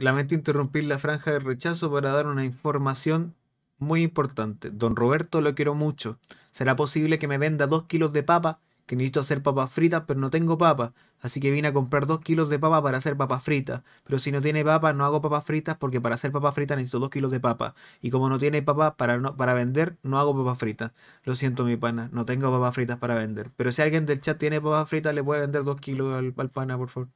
lamento interrumpir la franja de rechazo para dar una información muy importante. Don Roberto lo quiero mucho. ¿Será posible que me venda dos kilos de papa? Que necesito hacer papas fritas, pero no tengo papas, Así que vine a comprar dos kilos de papa para hacer papas fritas. Pero si no tiene papa, no hago papas fritas porque para hacer papas fritas necesito dos kilos de papa. Y como no tiene papa para, para vender, no hago papas fritas. Lo siento, mi pana, no tengo papas fritas para vender. Pero si alguien del chat tiene papas fritas, le puede vender dos kilos al pana, por favor.